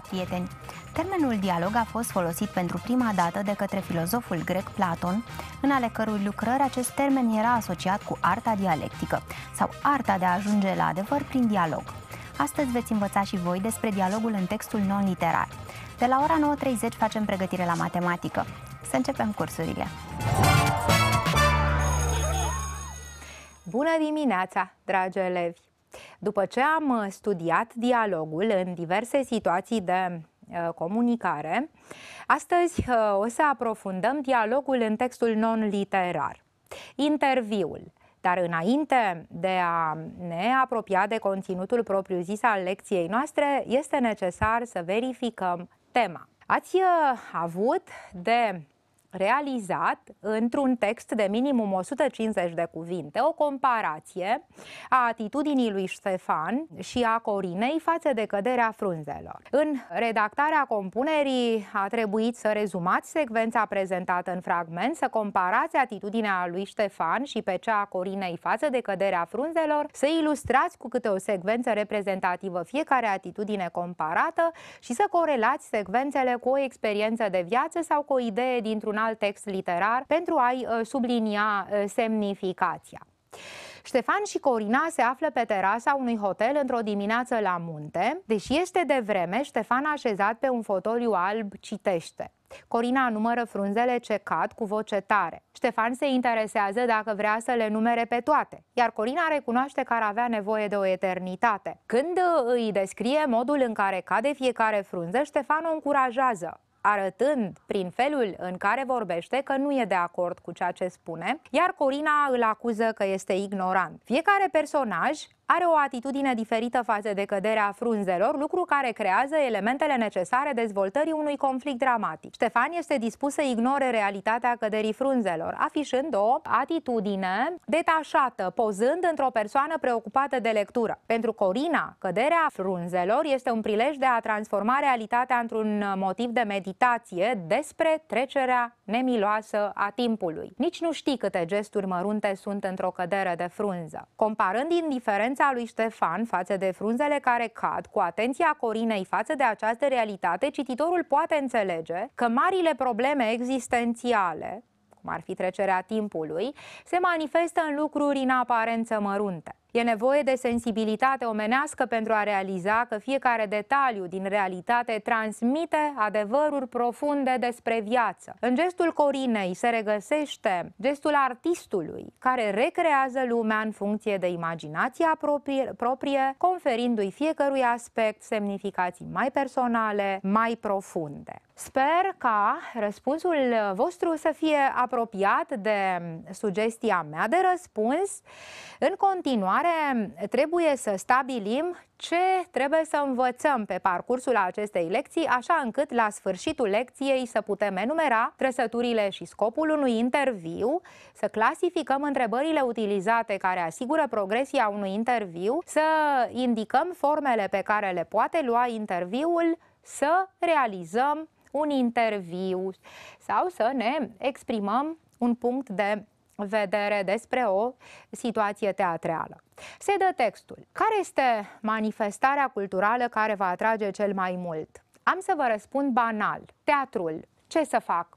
fața prieteni. Termenul dialog a fost folosit pentru prima dată de către filozoful grec Platon, în ale cărui lucrări acest termen era asociat cu arta dialectică sau arta de a ajunge la adevăr prin dialog. Astăzi veți învăța și voi despre dialogul în textul non-literar. De la ora 9.30 facem pregătire la matematică. Să începem cursurile! Bună dimineața, dragi elevi! După ce am uh, studiat dialogul în diverse situații de uh, comunicare, astăzi uh, o să aprofundăm dialogul în textul non-literar. Interviul, dar înainte de a ne apropia de conținutul propriu-zis al lecției noastre, este necesar să verificăm tema. Ați avut de realizat într-un text de minimum 150 de cuvinte o comparație a atitudinii lui Ștefan și a Corinei față de căderea frunzelor. În redactarea compunerii a trebuit să rezumați secvența prezentată în fragment, să comparați atitudinea lui Ștefan și pe cea a Corinei față de căderea frunzelor, să ilustrați cu câte o secvență reprezentativă fiecare atitudine comparată și să corelați secvențele cu o experiență de viață sau cu o idee dintr-un alt text literar pentru a-i uh, sublinia uh, semnificația. Ștefan și Corina se află pe terasa unui hotel într-o dimineață la munte. Deși este de vreme, Ștefan așezat pe un fotoliu alb citește. Corina numără frunzele ce cad cu voce tare. Ștefan se interesează dacă vrea să le numere pe toate, iar Corina recunoaște că ar avea nevoie de o eternitate. Când uh, îi descrie modul în care cade fiecare frunză, Ștefan o încurajează arătând prin felul în care vorbește că nu e de acord cu ceea ce spune, iar Corina îl acuză că este ignorant. Fiecare personaj are o atitudine diferită față de căderea frunzelor, lucru care creează elementele necesare dezvoltării unui conflict dramatic. Ștefan este dispus să ignore realitatea căderii frunzelor, afișând o atitudine detașată, pozând într-o persoană preocupată de lectură. Pentru Corina, căderea frunzelor este un prilej de a transforma realitatea într-un motiv de meditație despre trecerea nemiloasă a timpului. Nici nu știi câte gesturi mărunte sunt într-o cădere de frunză. Comparând indiferent indiferența lui Ștefan față de frunzele care cad, cu atenția Corinei față de această realitate, cititorul poate înțelege că marile probleme existențiale, cum ar fi trecerea timpului, se manifestă în lucruri în aparență mărunte. E nevoie de sensibilitate omenească pentru a realiza că fiecare detaliu din realitate transmite adevăruri profunde despre viață. În gestul Corinei se regăsește gestul artistului, care recrează lumea în funcție de imaginația proprie, proprie conferindu-i fiecărui aspect semnificații mai personale, mai profunde. Sper ca răspunsul vostru să fie apropiat de sugestia mea de răspuns. În continuare, care trebuie să stabilim ce trebuie să învățăm pe parcursul acestei lecții, așa încât la sfârșitul lecției să putem enumera trăsăturile și scopul unui interviu, să clasificăm întrebările utilizate care asigură progresia unui interviu, să indicăm formele pe care le poate lua interviul, să realizăm un interviu sau să ne exprimăm un punct de vedere despre o situație teatrală. Se dă textul. Care este manifestarea culturală care va atrage cel mai mult? Am să vă răspund banal. Teatrul. Ce să fac?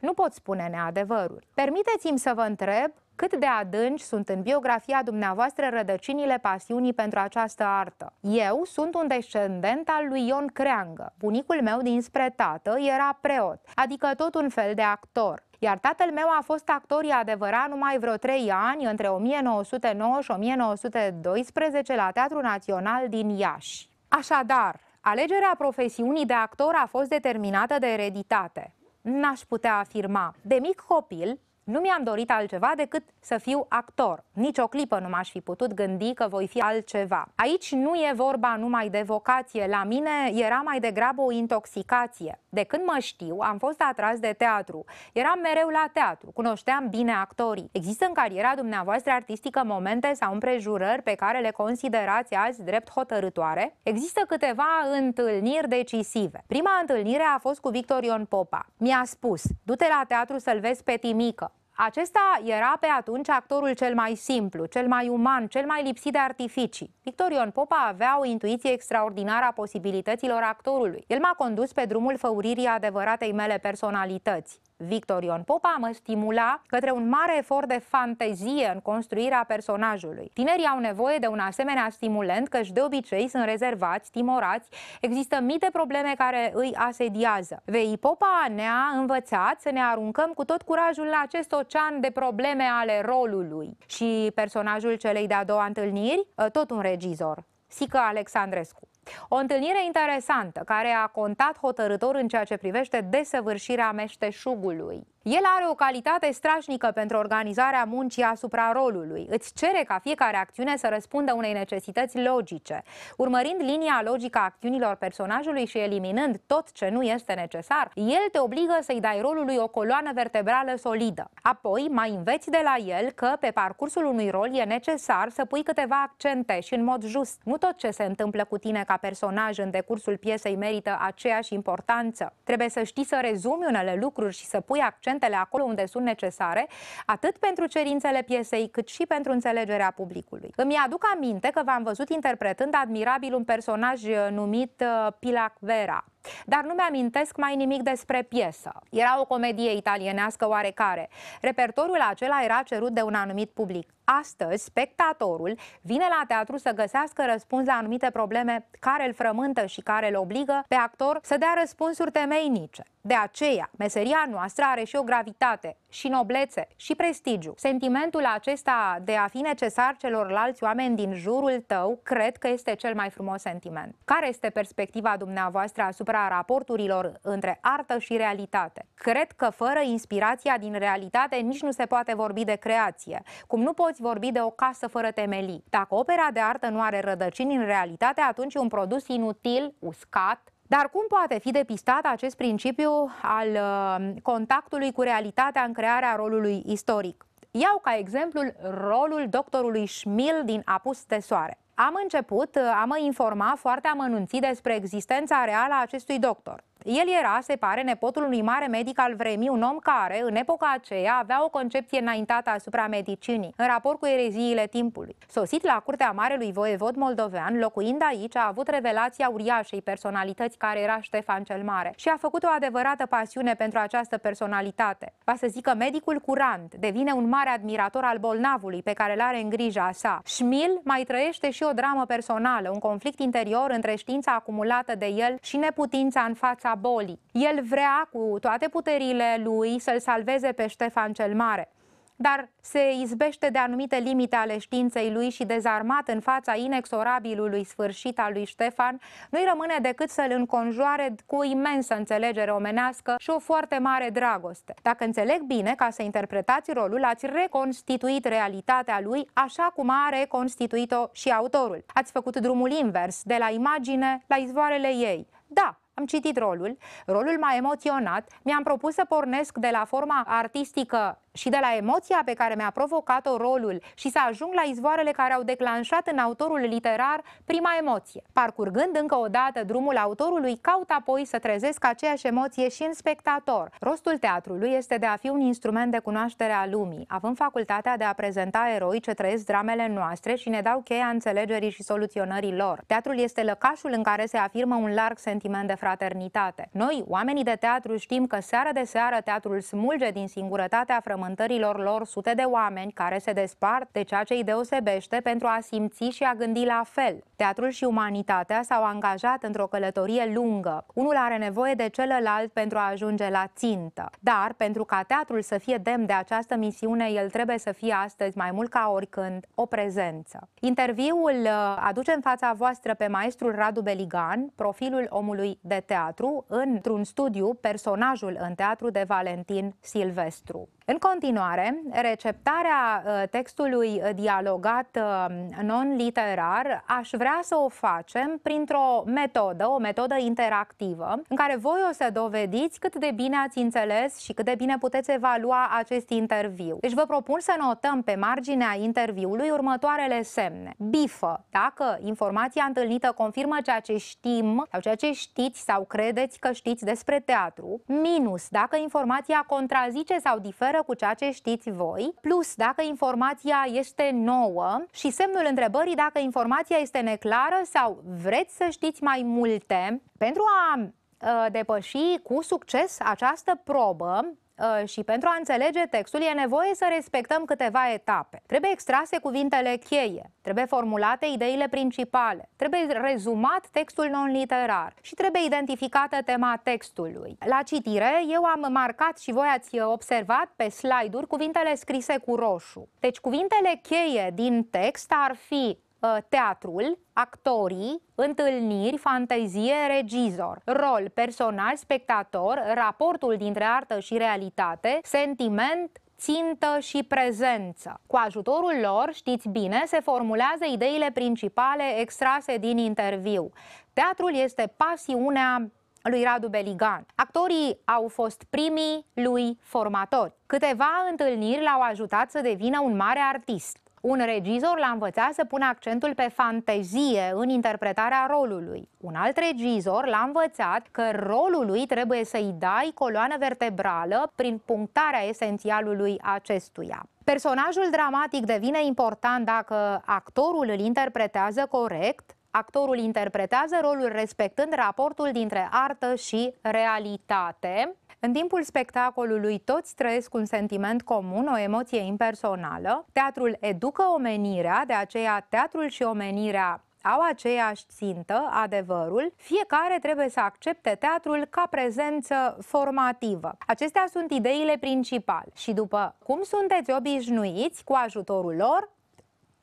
Nu pot spune neadevăruri. Permiteți-mi să vă întreb cât de adânci sunt în biografia dumneavoastră rădăcinile pasiunii pentru această artă. Eu sunt un descendent al lui Ion Creangă. Bunicul meu dinspre tată era preot, adică tot un fel de actor. Iar tatăl meu a fost actor, adevărat, numai vreo trei ani, între 1909 și 1912, la Teatrul Național din Iași. Așadar, alegerea profesiunii de actor a fost determinată de ereditate. N-aș putea afirma. De mic copil, nu mi-am dorit altceva decât să fiu actor. Nici o clipă nu m-aș fi putut gândi că voi fi altceva. Aici nu e vorba numai de vocație. La mine era mai degrabă o intoxicație. De când mă știu, am fost atras de teatru. Eram mereu la teatru, cunoșteam bine actorii. Există în cariera dumneavoastră artistică momente sau împrejurări pe care le considerați azi drept hotărătoare? Există câteva întâlniri decisive. Prima întâlnire a fost cu Victor Ion Popa. Mi-a spus, du-te la teatru să-l vezi pe Timică. Acesta era pe atunci actorul cel mai simplu, cel mai uman, cel mai lipsit de artificii. Victorion Popa avea o intuiție extraordinară a posibilităților actorului. El m-a condus pe drumul făuririi adevăratei mele personalități. Victor Ion Popa mă stimula către un mare efort de fantezie în construirea personajului. Tinerii au nevoie de un asemenea stimulent, căci de obicei sunt rezervați, timorați, există mii de probleme care îi asediază. Vei Popa ne-a învățat să ne aruncăm cu tot curajul la acest ocean de probleme ale rolului. Și personajul celei de-a doua întâlniri, tot un regizor, Sica Alexandrescu. O întâlnire interesantă, care a contat hotărător în ceea ce privește desăvârșirea meșteșugului. El are o calitate strașnică pentru organizarea muncii asupra rolului. Îți cere ca fiecare acțiune să răspundă unei necesități logice. Urmărind linia logică a acțiunilor personajului și eliminând tot ce nu este necesar, el te obligă să-i dai rolului o coloană vertebrală solidă. Apoi mai înveți de la el că pe parcursul unui rol e necesar să pui câteva accente și în mod just. Nu tot ce se întâmplă cu tine ca personaj în decursul piesei merită aceeași importanță. Trebuie să știi să rezumi unele lucruri și să pui accentele acolo unde sunt necesare, atât pentru cerințele piesei, cât și pentru înțelegerea publicului. Îmi aduc aminte că v-am văzut interpretând admirabil un personaj uh, numit uh, Pilac Vera. Dar nu mi-amintesc mai nimic despre piesă. Era o comedie italienească oarecare. Repertoriul acela era cerut de un anumit public. Astăzi, spectatorul vine la teatru să găsească răspuns la anumite probleme care îl frământă și care îl obligă pe actor să dea răspunsuri temeinice. De aceea, meseria noastră are și o gravitate, și noblețe, și prestigiu. Sentimentul acesta de a fi necesar celorlalți oameni din jurul tău, cred că este cel mai frumos sentiment. Care este perspectiva dumneavoastră asupra asupra raporturilor între artă și realitate. Cred că fără inspirația din realitate nici nu se poate vorbi de creație, cum nu poți vorbi de o casă fără temelii. Dacă opera de artă nu are rădăcini în realitate, atunci e un produs inutil, uscat, dar cum poate fi depistat acest principiu al uh, contactului cu realitatea în crearea rolului istoric? Iau ca exemplu rolul doctorului Schmil din Apus de Soare. Am început a mă informa foarte amănunțit despre existența reală a acestui doctor. El era, se pare, nepotul unui mare medic al vremii, un om care, în epoca aceea, avea o concepție înaintată asupra medicinii, în raport cu ereziile timpului. Sosit la curtea marelui voievod moldovean, locuind aici, a avut revelația uriașei personalități care era Ștefan cel Mare și a făcut o adevărată pasiune pentru această personalitate. Va să zică medicul curant, devine un mare admirator al bolnavului pe care l are în grija sa. Schmil mai trăiește și o dramă personală, un conflict interior între știința acumulată de el și neputința în fața bolii. El vrea cu toate puterile lui să-l salveze pe Ștefan cel Mare dar se izbește de anumite limite ale științei lui și dezarmat în fața inexorabilului sfârșit al lui Ștefan, nu-i rămâne decât să-l înconjoare cu o imensă înțelegere omenească și o foarte mare dragoste. Dacă înțeleg bine, ca să interpretați rolul, ați reconstituit realitatea lui așa cum a reconstituit-o și autorul. Ați făcut drumul invers, de la imagine la izvoarele ei. Da, am citit rolul, rolul m-a emoționat, mi-am propus să pornesc de la forma artistică și de la emoția pe care mi-a provocat-o rolul și să ajung la izvoarele care au declanșat în autorul literar prima emoție. Parcurgând încă o dată drumul autorului, caut apoi să trezesc aceeași emoție și în spectator. Rostul teatrului este de a fi un instrument de cunoaștere a lumii, având facultatea de a prezenta eroi ce trăiesc dramele noastre și ne dau cheia înțelegerii și soluționării lor. Teatrul este lăcașul în care se afirmă un larg sentiment de fraternitate. Noi, oamenii de teatru, știm că seară de seară teatrul smulge din singurătatea frământă frământărilor lor sute de oameni care se despart de ceea ce îi deosebește pentru a simți și a gândi la fel. Teatrul și umanitatea s-au angajat într-o călătorie lungă. Unul are nevoie de celălalt pentru a ajunge la țintă. Dar, pentru ca teatrul să fie demn de această misiune, el trebuie să fie astăzi mai mult ca oricând o prezență. Interviul uh, aduce în fața voastră pe maestrul Radu Beligan, profilul omului de teatru, într-un studiu Personajul în teatru de Valentin Silvestru. În continuare, receptarea uh, textului dialogat uh, non-literar aș vrea să o facem printr-o metodă, o metodă interactivă, în care voi o să dovediți cât de bine ați înțeles și cât de bine puteți evalua acest interviu. Deci vă propun să notăm pe marginea interviului următoarele semne. Bifă, dacă informația întâlnită confirmă ceea ce știm sau ceea ce știți sau credeți că știți despre teatru. Minus, dacă informația contrazice sau diferă cu cea ceea ce știți voi, plus dacă informația este nouă și semnul întrebării dacă informația este neclară sau vreți să știți mai multe. Pentru a uh, depăși cu succes această probă, Ă, și pentru a înțelege textul e nevoie să respectăm câteva etape. Trebuie extrase cuvintele cheie, trebuie formulate ideile principale, trebuie rezumat textul non-literar și trebuie identificată tema textului. La citire, eu am marcat și voi ați observat pe slide-uri cuvintele scrise cu roșu. Deci cuvintele cheie din text ar fi Uh, teatrul, actorii, întâlniri, fantezie, regizor, rol, personaj, spectator, raportul dintre artă și realitate, sentiment, țintă și prezență. Cu ajutorul lor, știți bine, se formulează ideile principale extrase din interviu. Teatrul este pasiunea lui Radu Beligan. Actorii au fost primii lui formatori. Câteva întâlniri l-au ajutat să devină un mare artist. Un regizor l-a învățat să pună accentul pe fantezie în interpretarea rolului. Un alt regizor l-a învățat că rolului trebuie să-i dai coloană vertebrală prin punctarea esențialului acestuia. Personajul dramatic devine important dacă actorul îl interpretează corect, actorul interpretează rolul respectând raportul dintre artă și realitate, în timpul spectacolului toți trăiesc un sentiment comun, o emoție impersonală. Teatrul educă omenirea, de aceea teatrul și omenirea au aceeași țintă, adevărul, fiecare trebuie să accepte teatrul ca prezență formativă. Acestea sunt ideile principale și după cum sunteți obișnuiți cu ajutorul lor,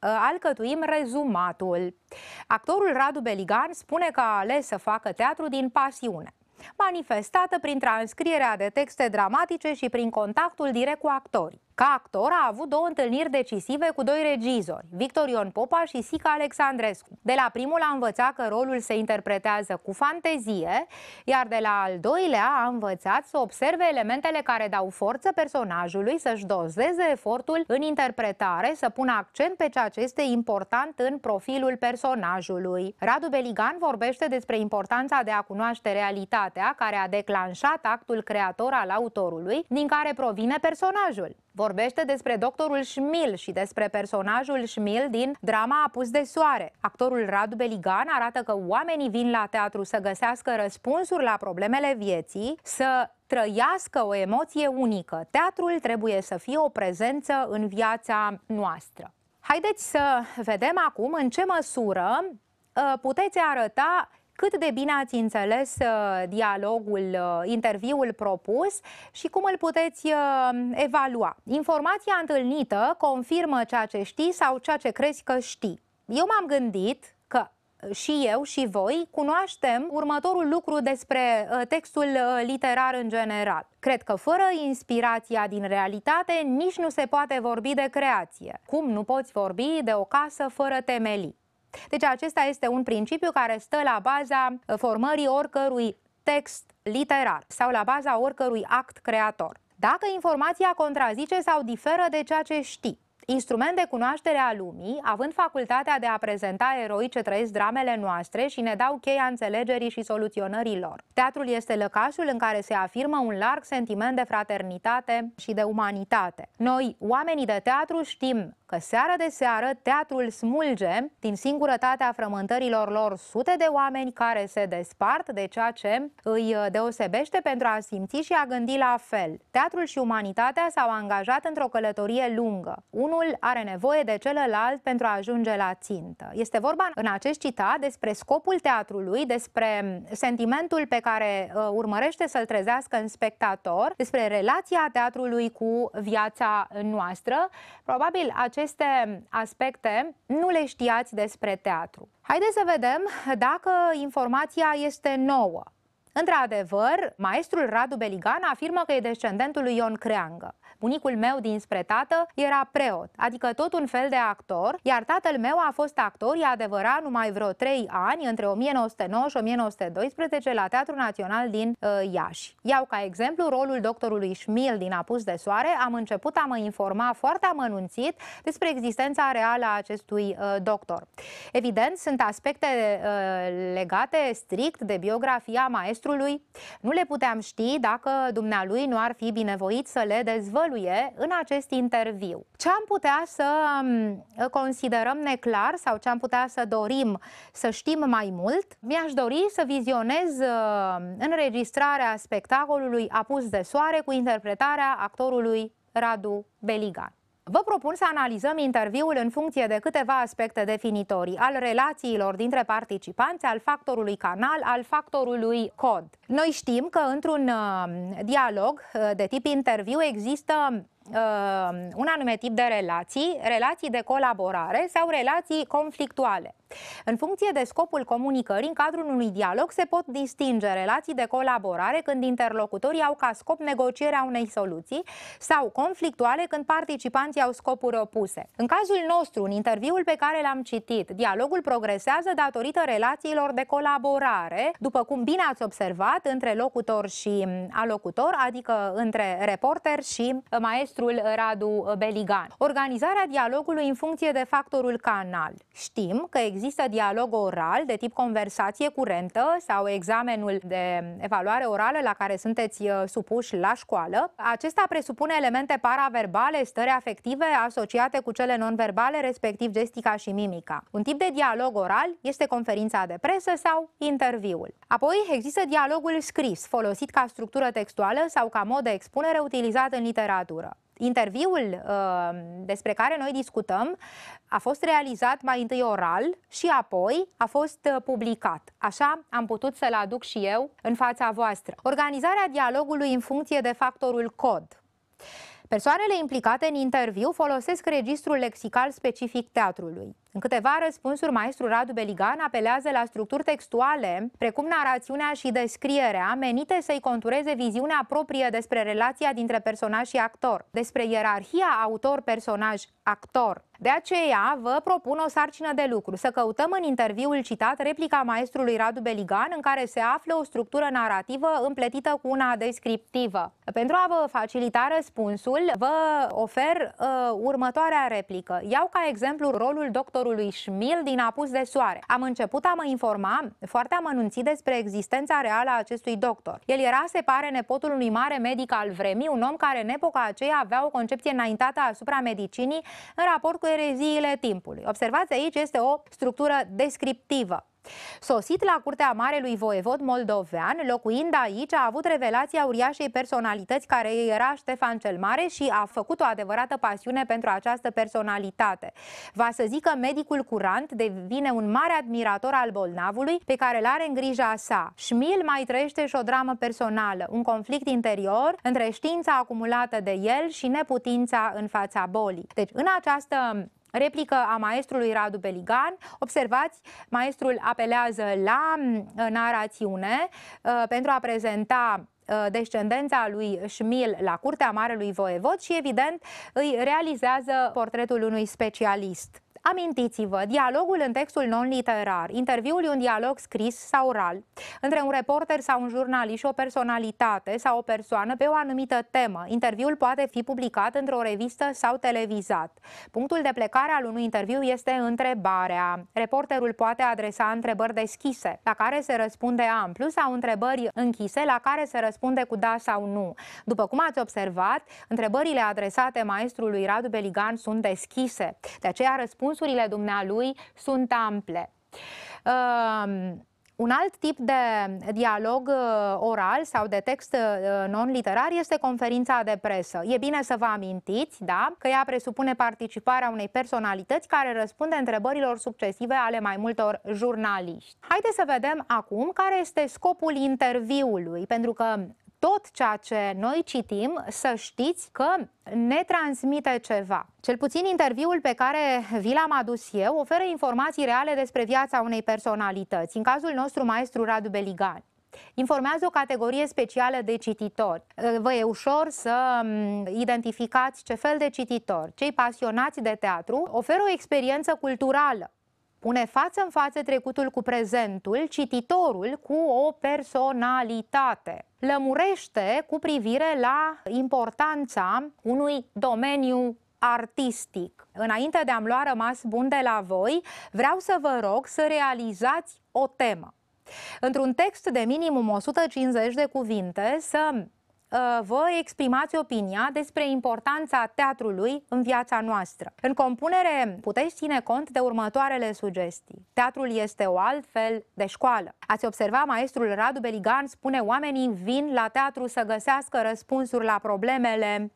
ă, alcătuim rezumatul. Actorul Radu Beligan spune că a ales să facă teatru din pasiune manifestată prin transcrierea de texte dramatice și prin contactul direct cu actorii. Ca actor a avut două întâlniri decisive cu doi regizori, Victor Ion Popa și Sica Alexandrescu. De la primul a învățat că rolul se interpretează cu fantezie, iar de la al doilea a învățat să observe elementele care dau forță personajului, să-și dozeze efortul în interpretare, să pună accent pe ceea ce este important în profilul personajului. Radu Beligan vorbește despre importanța de a cunoaște realitatea care a declanșat actul creator al autorului, din care provine personajul. Vorbește despre doctorul Șmil și despre personajul Șmil din drama Apus de soare. Actorul Radu Beligan arată că oamenii vin la teatru să găsească răspunsuri la problemele vieții, să trăiască o emoție unică. Teatrul trebuie să fie o prezență în viața noastră. Haideți să vedem acum în ce măsură uh, puteți arăta cât de bine ați înțeles uh, dialogul, uh, interviul propus și cum îl puteți uh, evalua. Informația întâlnită confirmă ceea ce știi sau ceea ce crezi că știi. Eu m-am gândit că și eu și voi cunoaștem următorul lucru despre textul literar în general. Cred că fără inspirația din realitate nici nu se poate vorbi de creație. Cum nu poți vorbi de o casă fără temelii? Deci acesta este un principiu care stă la baza uh, formării oricărui text literar sau la baza oricărui act creator. Dacă informația contrazice sau diferă de ceea ce știi, Instrument de cunoaștere a lumii, având facultatea de a prezenta eroi ce trăiesc dramele noastre și ne dau cheia înțelegerii și soluționării lor. Teatrul este lăcașul în care se afirmă un larg sentiment de fraternitate și de umanitate. Noi, oamenii de teatru, știm că seară de seară teatrul smulge din singurătatea frământărilor lor sute de oameni care se despart de ceea ce îi deosebește pentru a simți și a gândi la fel. Teatrul și umanitatea s-au angajat într-o călătorie lungă. Unul are nevoie de celălalt pentru a ajunge la țintă. Este vorba în acest citat despre scopul teatrului, despre sentimentul pe care uh, urmărește să-l trezească în spectator, despre relația teatrului cu viața noastră. Probabil acest aceste aspecte nu le știați despre teatru. Haideți să vedem dacă informația este nouă. Într-adevăr, maestrul Radu Beligan afirmă că e descendentul lui Ion Creangă. Bunicul meu dinspre tată era preot, adică tot un fel de actor, iar tatăl meu a fost actor, e adevărat, numai vreo 3 ani, între 1909 și 1912, la Teatrul Național din uh, Iași. Iau ca exemplu rolul doctorului Șmil din Apus de Soare, am început a mă informa foarte amănunțit despre existența reală a acestui uh, doctor. Evident, sunt aspecte uh, legate strict de biografia maestrului. Nu le puteam ști dacă dumnealui nu ar fi binevoit să le dezvăluie dezvăluie în acest interviu. Ce am putea să um, considerăm neclar sau ce am putea să dorim să știm mai mult? Mi-aș dori să vizionez uh, înregistrarea spectacolului Apus de soare cu interpretarea actorului Radu Beligan. Vă propun să analizăm interviul în funcție de câteva aspecte definitorii, al relațiilor dintre participanți, al factorului canal, al factorului cod. Noi știm că într-un uh, dialog uh, de tip interviu există uh, un anume tip de relații, relații de colaborare sau relații conflictuale. În funcție de scopul comunicării, în cadrul unui dialog se pot distinge relații de colaborare când interlocutorii au ca scop negocierea unei soluții sau conflictuale când participanții au scopuri opuse. În cazul nostru, în interviul pe care l-am citit, dialogul progresează datorită relațiilor de colaborare, după cum bine ați observat, între locutor și alocutor, adică între reporter și maestrul Radu Beligan. Organizarea dialogului în funcție de factorul canal. Știm că există Există dialog oral de tip conversație curentă sau examenul de evaluare orală la care sunteți uh, supuși la școală. Acesta presupune elemente paraverbale, stări afective asociate cu cele nonverbale, respectiv gestica și mimica. Un tip de dialog oral este conferința de presă sau interviul. Apoi există dialogul scris, folosit ca structură textuală sau ca mod de expunere utilizat în literatură interviul uh, despre care noi discutăm a fost realizat mai întâi oral și apoi a fost uh, publicat. Așa am putut să-l aduc și eu în fața voastră. Organizarea dialogului în funcție de factorul cod. Persoanele implicate în interviu folosesc registrul lexical specific teatrului. În câteva răspunsuri, maestru Radu Beligan apelează la structuri textuale, precum narațiunea și descrierea, menite să-i contureze viziunea proprie despre relația dintre personaj și actor, despre ierarhia autor-personaj-actor. De aceea vă propun o sarcină de lucru, să căutăm în interviul citat replica maestrului Radu Beligan în care se află o structură narrativă împletită cu una descriptivă. Pentru a vă facilita răspunsul, vă ofer uh, următoarea replică. Iau ca exemplu rolul doctor scriitorului Șmil din Apus de Soare. Am început a mă informa foarte amănunțit despre existența reală a acestui doctor. El era, se pare, nepotul unui mare medic al vremii, un om care în epoca aceea avea o concepție înaintată asupra medicinii în raport cu ereziile timpului. Observați aici, este o structură descriptivă. Sosit la curtea Marelui Voievod Moldovean, locuind aici, a avut revelația uriașei personalități care era Ștefan cel Mare și a făcut o adevărată pasiune pentru această personalitate. Va să zică medicul curant devine un mare admirator al bolnavului pe care îl are în grija sa. Șmil mai trăiește și o dramă personală, un conflict interior între știința acumulată de el și neputința în fața bolii. Deci, în această Replică a maestrului Radu Beligan. Observați, maestrul apelează la narațiune uh, pentru a prezenta uh, descendența lui Șmil la curtea Marelui Voievod și, evident, îi realizează portretul unui specialist. Amintiți-vă, dialogul în textul non-literar, interviul e un dialog scris sau oral, între un reporter sau un jurnalist și o personalitate sau o persoană pe o anumită temă. Interviul poate fi publicat într-o revistă sau televizat. Punctul de plecare al unui interviu este întrebarea. Reporterul poate adresa întrebări deschise, la care se răspunde amplu, sau întrebări închise, la care se răspunde cu da sau nu. După cum ați observat, întrebările adresate maestrului Radu Beligan sunt deschise. De aceea răspunsul răspunsurile dumnealui sunt ample. Uh, un alt tip de dialog eh, oral sau de text eh, non-literar este conferința de presă. E bine să vă amintiți da, că ea presupune participarea unei personalități care răspunde întrebărilor succesive ale mai multor jurnaliști. Haideți să vedem acum care este scopul interviului, pentru că tot ceea ce noi citim, să știți că ne transmite ceva. Cel puțin interviul pe care vi l-am adus eu oferă informații reale despre viața unei personalități, în cazul nostru maestru Radu Beligan. Informează o categorie specială de cititori. Vă e ușor să identificați ce fel de cititori. Cei pasionați de teatru oferă o experiență culturală Pune față în față trecutul cu prezentul, cititorul cu o personalitate. Lămurește cu privire la importanța unui domeniu artistic. Înainte de a-mi lua rămas bun de la voi, vreau să vă rog să realizați o temă. Într-un text de minimum 150 de cuvinte, să Uh, vă exprimați opinia despre importanța teatrului în viața noastră. În compunere puteți ține cont de următoarele sugestii. Teatrul este o altfel de școală. Ați observa, maestrul Radu Beligan spune oamenii vin la teatru să găsească răspunsuri la problemele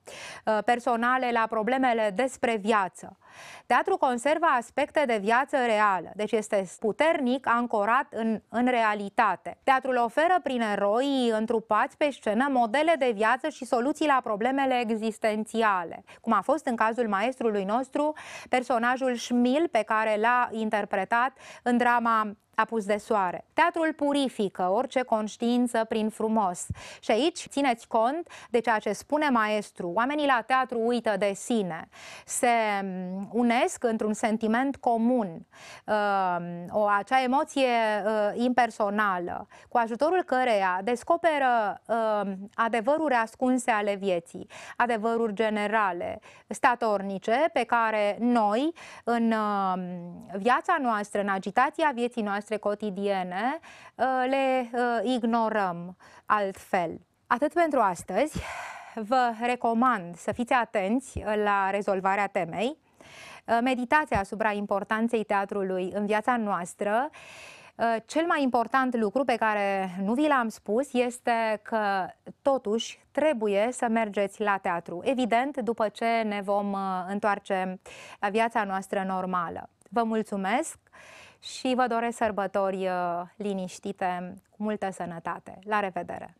uh, personale, la problemele despre viață. Teatru conservă aspecte de viață reală, deci este puternic ancorat în, în realitate. Teatrul oferă prin eroi întrupați pe scenă modele de viață și soluții la problemele existențiale, cum a fost în cazul maestrului nostru, personajul Șmil pe care l-a interpretat în drama apus de soare. Teatrul purifică orice conștiință prin frumos. Și aici țineți cont de ceea ce spune maestru. Oamenii la teatru uită de sine, se mm, unesc într-un sentiment comun, ehm, o acea emoție impersonală, cu ajutorul căreia descoperă ehm, adevăruri ascunse ale vieții, adevăruri generale, statornice, pe care noi, în ehm, viața noastră, în agitația vieții noastre, noastre cotidiene uh, le uh, ignorăm altfel. Atât pentru astăzi. Vă recomand să fiți atenți uh, la rezolvarea temei, meditația asupra importanței teatrului în viața noastră. Cel mai important lucru pe care nu vi l-am spus este că totuși trebuie să mergeți la teatru, evident după ce ne vom întoarce la viața noastră normală. Vă mulțumesc! și vă doresc sărbători uh, liniștite, cu multă sănătate. La revedere!